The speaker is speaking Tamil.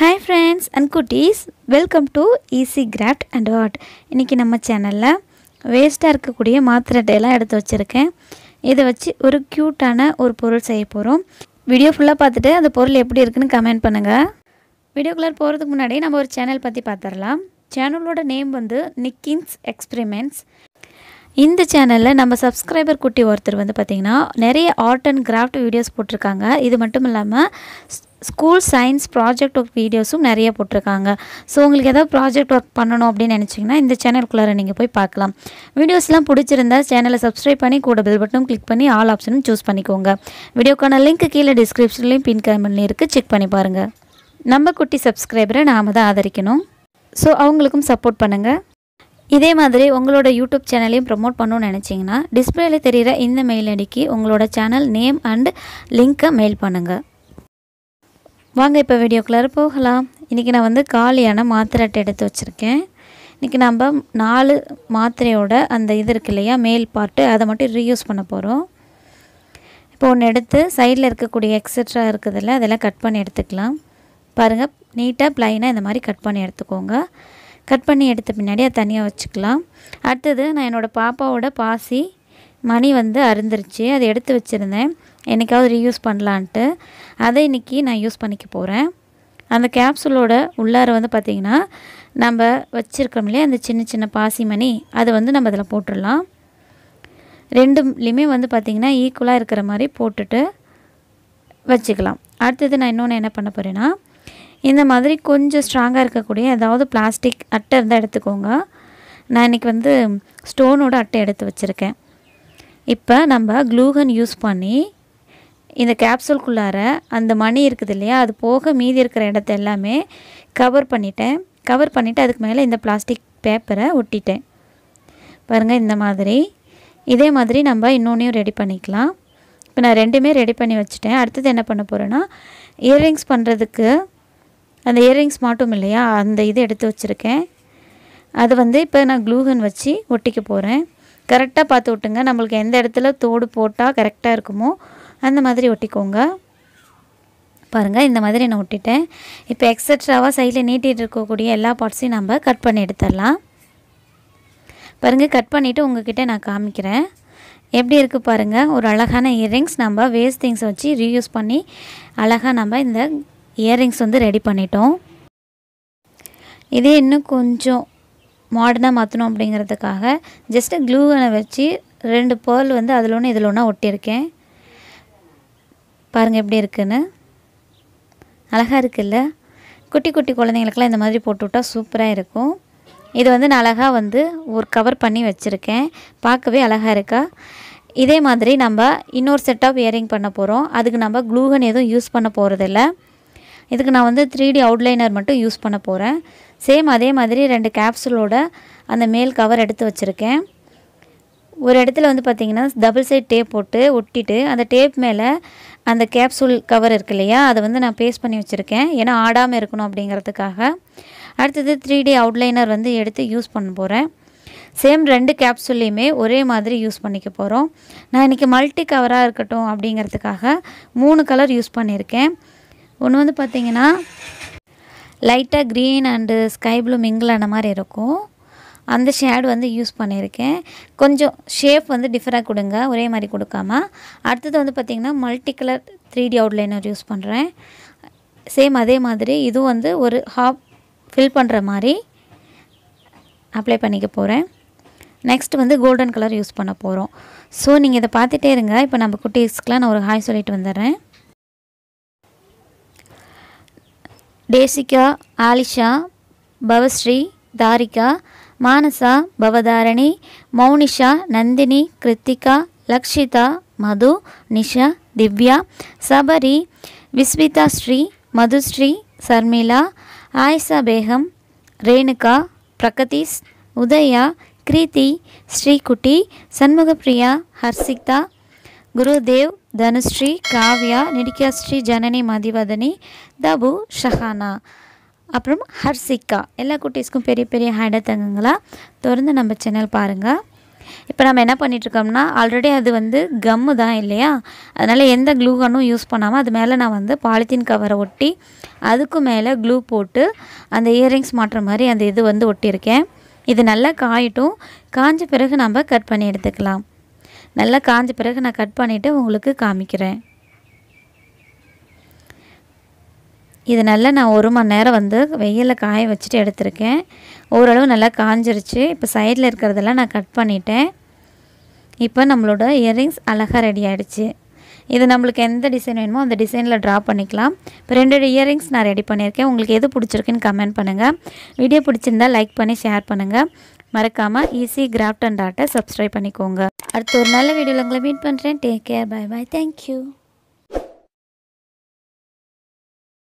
ஹாய் ஃப்ரெண்ட்ஸ் அண்ட் குட்டீஸ் welcome to easy craft and art இன்றைக்கி நம்ம சேனலில் வேஸ்ட்டாக இருக்கக்கூடிய மாத்திரட்டையெல்லாம் எடுத்து வச்சுருக்கேன் இதை வச்சு ஒரு க்யூட்டான ஒரு பொருள் செய்ய போகிறோம் வீடியோ ஃபுல்லாக பார்த்துட்டு அந்த பொருள் எப்படி இருக்குதுன்னு கமெண்ட் பண்ணுங்கள் வீடியோக்குள்ளே போகிறதுக்கு முன்னாடி நம்ம ஒரு சேனல் பற்றி பார்த்துடலாம் சேனலோட நேம் வந்து நிக்கின்ஸ் எக்ஸ்பிரிமெண்ட்ஸ் இந்த சேனலில் நம்ம சப்ஸ்கிரைபர் குட்டி ஒருத்தர் வந்து பார்த்திங்கன்னா நிறைய ஆர்ட் அண்ட் கிராஃப்ட் வீடியோஸ் போட்டிருக்காங்க இது மட்டும் இல்லாமல் ஸ்கூல் சயின்ஸ் ப்ராஜெக்ட் ஒர்க் வீடியோஸும் நிறைய போட்டிருக்காங்க ஸோ உங்களுக்கு ஏதாவது ப்ராஜெக்ட் ஒர்க் பண்ணணும் அப்படின்னு நினச்சிங்கன்னா இந்த சேனலுக்குள்ளார நீங்கள் போய் பார்க்கலாம் வீடியோஸ்லாம் பிடிச்சிருந்தா சேனலை சப்ஸ்கிரைப் பண்ணி கூட பெல் பட்டனும் கிளிக் பண்ணி ஆல் ஆப்ஷனும் சூஸ் பண்ணிக்கோங்க வீடியோக்கான லிங்க் கீழே டிஸ்கிரிப்ஷன்லேயும் பின் கமெண்ட்லேயும் இருக்குது செக் பண்ணி பாருங்கள் நம்ம குட்டி சப்ஸ்கிரைபரை நாம் தான் ஆதரிக்கணும் ஸோ அவங்களுக்கும் சப்போர்ட் பண்ணுங்கள் இதே மாதிரி உங்களோட யூடியூப் சேனலையும் ப்ரமோட் பண்ணணும்னு நினச்சிங்கன்னா டிஸ்பிளேயில் தெரிகிற இந்த மெயில் அடிக்கி உங்களோட சேனல் நேம் அண்ட் லிங்க்கை மெயில் பண்ணுங்கள் வாங்க இப்போ வீடியோக்குள்ளே போகலாம் இன்றைக்கி நான் வந்து காலியான மாத்திரை அட்டை எடுத்து வச்சுருக்கேன் இன்றைக்கி நம்ம நாலு மாத்திரையோட அந்த இது இருக்கு இல்லையா மேல் பார்ட்டு அதை மட்டும் ரீயூஸ் பண்ண போகிறோம் இப்போ ஒன்று எடுத்து சைடில் இருக்கக்கூடிய எக்ஸட்ரா இருக்குதில்ல அதெல்லாம் கட் பண்ணி எடுத்துக்கலாம் பாருங்கள் நீட்டாக ப்ளைனாக இந்த மாதிரி கட் பண்ணி எடுத்துக்கோங்க கட் பண்ணி எடுத்த பின்னாடி அதை தனியாக வச்சுக்கலாம் அடுத்தது நான் என்னோடய பாப்பாவோட பாசி மணி வந்து அருந்துருச்சு அதை எடுத்து வச்சுருந்தேன் என்றைக்காவது ரீயூஸ் பண்ணலான்ட்டு அதை இன்றைக்கி நான் யூஸ் பண்ணிக்க போகிறேன் அந்த கேப்சூலோட உள்ளார வந்து பார்த்திங்கன்னா நம்ம வச்சுருக்கோம் இல்லையா அந்த சின்ன சின்ன பாசிமணி அதை வந்து நம்ம அதில் போட்டுடலாம் ரெண்டுலேயுமே வந்து பார்த்திங்கன்னா ஈக்குவலாக இருக்கிற மாதிரி போட்டுட்டு வச்சுக்கலாம் அடுத்தது நான் இன்னொன்று என்ன பண்ண போகிறேன்னா இந்த மாதிரி கொஞ்சம் ஸ்ட்ராங்காக இருக்கக்கூடிய ஏதாவது பிளாஸ்டிக் அட்டை இருந்தால் எடுத்துக்கோங்க நான் இன்றைக்கி வந்து ஸ்டோனோட அட்டை எடுத்து வச்சுருக்கேன் இப்போ நம்ம க்ளூகன் யூஸ் பண்ணி இந்த கேப்சூல்குள்ளார அந்த மணி இருக்குது இல்லையா அது போக மீதி இருக்கிற இடத்த எல்லாமே கவர் பண்ணிட்டேன் கவர் பண்ணிவிட்டு அதுக்கு மேலே இந்த பிளாஸ்டிக் பேப்பரை ஒட்டிட்டேன் பாருங்கள் இந்த மாதிரி இதே மாதிரி நம்ம இன்னொன்றையும் ரெடி பண்ணிக்கலாம் இப்போ நான் ரெண்டுமே ரெடி பண்ணி வச்சுட்டேன் அடுத்தது என்ன பண்ண போகிறேன்னா இயர்ரிங்ஸ் பண்ணுறதுக்கு அந்த இயர்ரிங்ஸ் மாட்டும் இல்லையா அந்த இது எடுத்து வச்சுருக்கேன் அது வந்து இப்போ நான் க்ளூகன் வச்சு ஒட்டிக்க போகிறேன் கரெக்டாக பார்த்து விட்டுங்க நம்மளுக்கு எந்த இடத்துல தோடு போட்டால் கரெக்டாக இருக்குமோ அந்த மாதிரி ஒட்டிக்கோங்க பாருங்கள் இந்த மாதிரி நான் ஒட்டிட்டேன் இப்போ எக்ஸட்ராவாக சைடில் நீட்டிகிட்டு இருக்கக்கூடிய எல்லா பார்ட்ஸையும் நம்ம கட் பண்ணி எடுத்துடலாம் பாருங்கள் கட் பண்ணிவிட்டு உங்ககிட்ட நான் காமிக்கிறேன் எப்படி இருக்குது பாருங்கள் ஒரு அழகான இயரிங்ஸ் நம்ம வேஸ்ட் திங்ஸ் வச்சு ரீயூஸ் பண்ணி அழகாக நம்ம இந்த இயரிங்ஸ் வந்து ரெடி பண்ணிட்டோம் இதே இன்னும் கொஞ்சம் மாடர்னாக மாற்றணும் அப்படிங்கிறதுக்காக ஜஸ்ட்டு க்ளூவனை வச்சு ரெண்டு பேர்ல் வந்து அதில் ஒன்று இதில் ஒன்றா ஒட்டியிருக்கேன் பாருங்கள் எப்படி இருக்குதுன்னு அழகாக இருக்குல்ல குட்டி குட்டி குழந்தைங்களுக்கெல்லாம் இந்த மாதிரி போட்டுவிட்டா சூப்பராக இருக்கும் இது வந்து நான் அழகாக வந்து ஒரு கவர் பண்ணி வச்சுருக்கேன் பார்க்கவே அழகாக இருக்கா இதே மாதிரி நம்ம இன்னொரு செட் ஆஃப் இயரிங் பண்ண போகிறோம் அதுக்கு நம்ம க்ளூகன் எதுவும் யூஸ் பண்ண போகிறதில்ல இதுக்கு நான் வந்து த்ரீ டி அவுட்லைனர் மட்டும் யூஸ் பண்ண போகிறேன் சேம் அதே மாதிரி ரெண்டு கேப்சூலோட அந்த மேல் கவர் எடுத்து வச்சுருக்கேன் ஒரு இடத்துல வந்து பார்த்திங்கன்னா டபுள் சைட் டேப் போட்டு ஒட்டிட்டு அந்த டேப் மேலே அந்த கேப்சூல் கவர் இருக்கு இல்லையா அதை வந்து நான் பேஸ்ட் பண்ணி வச்சுருக்கேன் ஏன்னா ஆடாமல் இருக்கணும் அப்படிங்கிறதுக்காக அடுத்தது த்ரீ டே அவுட்லைனர் வந்து எடுத்து யூஸ் பண்ண போகிறேன் சேம் ரெண்டு கேப்சூல்லையுமே ஒரே மாதிரி யூஸ் பண்ணிக்க போகிறோம் நான் இன்றைக்கி மல்டி கவராக இருக்கட்டும் அப்படிங்கிறதுக்காக மூணு கலர் யூஸ் பண்ணியிருக்கேன் ஒன்று வந்து பார்த்திங்கன்னா லைட்டாக green and sky blue mingle ஆன மாதிரி இருக்கும் அந்த ஷேடு வந்து யூஸ் பண்ணியிருக்கேன் கொஞ்சம் ஷேப் வந்து டிஃபராக கொடுங்க ஒரே மாதிரி கொடுக்காம அடுத்தது வந்து பார்த்திங்கன்னா multi colour three D outliner use பண்ணுறேன் சேம் அதே மாதிரி இதுவும் வந்து ஒரு ஹாஃப் ஃபில் பண்ணுற மாதிரி அப்ளை பண்ணிக்க போகிறேன் நெக்ஸ்ட் வந்து கோல்டன் கலர் யூஸ் பண்ண போகிறோம் ஸோ நீங்கள் இதை பார்த்துட்டே இருங்க இப்போ நம்ம குட்டீஸ்க்கெலாம் நான் ஒரு ஹாய் சொல்லிட்டு வந்துடுறேன் டேசிகா ஆலிஷா பவஸ்ரீ தாரிகா మానస భవధారిణి మౌనిష నందిని కృత్తిక లక్షిత మధు నిష దివ్య సబరి విస్మితశ్రీ మధుశ్రీ శర్మిల ఆయిషా బేహం రేణుక ప్రకతీస్ ఉదయ క్రీతి శ్రీకుటి సన్ముఖప్రియ హర్షిత గురుదేవ్ ధనుశ్రీ కావ్య నిడికశ్రీ జనని మధివదని దబు షహానా அப்புறம் ஹர்சிகா எல்லா குட்டீஸ்க்கும் பெரிய பெரிய ஹேண்டை தங்குங்களாக திறந்து நம்ம சேனல் பாருங்கள் இப்போ நம்ம என்ன பண்ணிகிட்ருக்கோம்னா ஆல்ரெடி அது வந்து கம்மு தான் இல்லையா அதனால் எந்த க்ளூ யூஸ் பண்ணாமல் அது மேலே நான் வந்து பாலித்தீன் கவரை ஒட்டி அதுக்கு மேலே க்ளூ போட்டு அந்த இயரிங்ஸ் மாட்டுற மாதிரி அந்த இது வந்து ஒட்டியிருக்கேன் இது நல்லா காயிட்டும் காஞ்ச பிறகு நம்ம கட் பண்ணி எடுத்துக்கலாம் நல்லா காஞ்ச பிறகு நான் கட் பண்ணிவிட்டு உங்களுக்கு காமிக்கிறேன் இது நல்லா நான் ஒரு மணி நேரம் வந்து வெயிலில் காய வச்சுட்டு எடுத்திருக்கேன் ஓரளவு நல்லா காஞ்சிருச்சு இப்போ சைடில் இருக்கிறதெல்லாம் நான் கட் பண்ணிட்டேன் இப்போ நம்மளோட இயரிங்ஸ் அழகாக ரெடி ஆகிடுச்சு இது நம்மளுக்கு எந்த டிசைன் வேணுமோ அந்த டிசைனில் ட்ரா பண்ணிக்கலாம் இப்போ ரெண்டு இயரிங்ஸ் நான் ரெடி பண்ணியிருக்கேன் உங்களுக்கு எது பிடிச்சிருக்குன்னு கமெண்ட் பண்ணுங்கள் வீடியோ பிடிச்சிருந்தால் லைக் பண்ணி ஷேர் பண்ணுங்கள் மறக்காமல் ஈஸி கிராஃப்ட் அண்ட் ஆர்ட்டை சப்ஸ்கிரைப் பண்ணிக்கோங்க அடுத்து ஒரு நல்ல வீடியோவில் உங்களை மீட் பண்ணுறேன் take care bye bye thank you